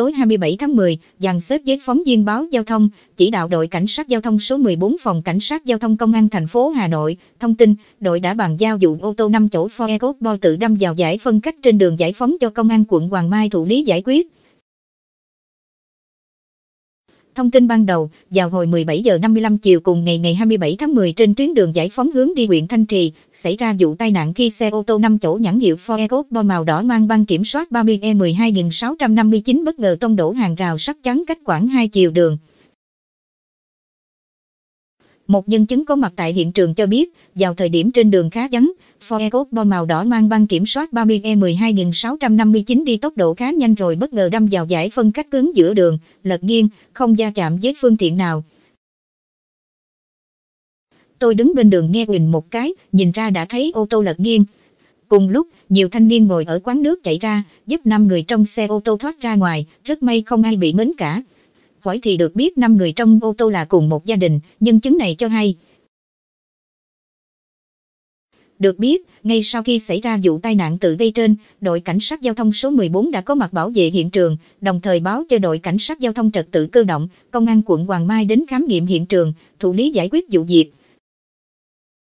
tối 27 tháng 10, dàn xếp với phóng viên báo giao thông, chỉ đạo đội cảnh sát giao thông số 14 phòng cảnh sát giao thông công an thành phố Hà Nội, thông tin, đội đã bàn giao vụ ô tô 5 chỗ Ford Ecos tự đâm vào giải phân cách trên đường giải phóng cho công an quận Hoàng Mai thụ lý giải quyết. Thông tin ban đầu, vào hồi 17 giờ 55 chiều cùng ngày ngày 27 tháng 10 trên tuyến đường giải phóng hướng đi huyện Thanh Trì, xảy ra vụ tai nạn khi xe ô tô 5 chỗ nhãn hiệu Ford Ecosport màu đỏ mang băng kiểm soát 30E12659 bất ngờ tông đổ hàng rào sắt chắn cách khoảng 2 chiều đường. Một nhân chứng có mặt tại hiện trường cho biết, vào thời điểm trên đường khá vắng, Ford Ecosport màu đỏ mang băng kiểm soát 30E12659 đi tốc độ khá nhanh rồi bất ngờ đâm vào giải phân cách cứng giữa đường, lật nghiêng, không gia chạm với phương tiện nào. Tôi đứng bên đường nghe quỳnh một cái, nhìn ra đã thấy ô tô lật nghiêng. Cùng lúc, nhiều thanh niên ngồi ở quán nước chạy ra, giúp năm người trong xe ô tô thoát ra ngoài, rất may không ai bị mến cả. Hỏi thì được biết năm người trong ô tô là cùng một gia đình, nhân chứng này cho hay. Được biết, ngay sau khi xảy ra vụ tai nạn tự gây trên, đội cảnh sát giao thông số 14 đã có mặt bảo vệ hiện trường, đồng thời báo cho đội cảnh sát giao thông trật tự cơ động, công an quận Hoàng Mai đến khám nghiệm hiện trường, thụ lý giải quyết vụ việc.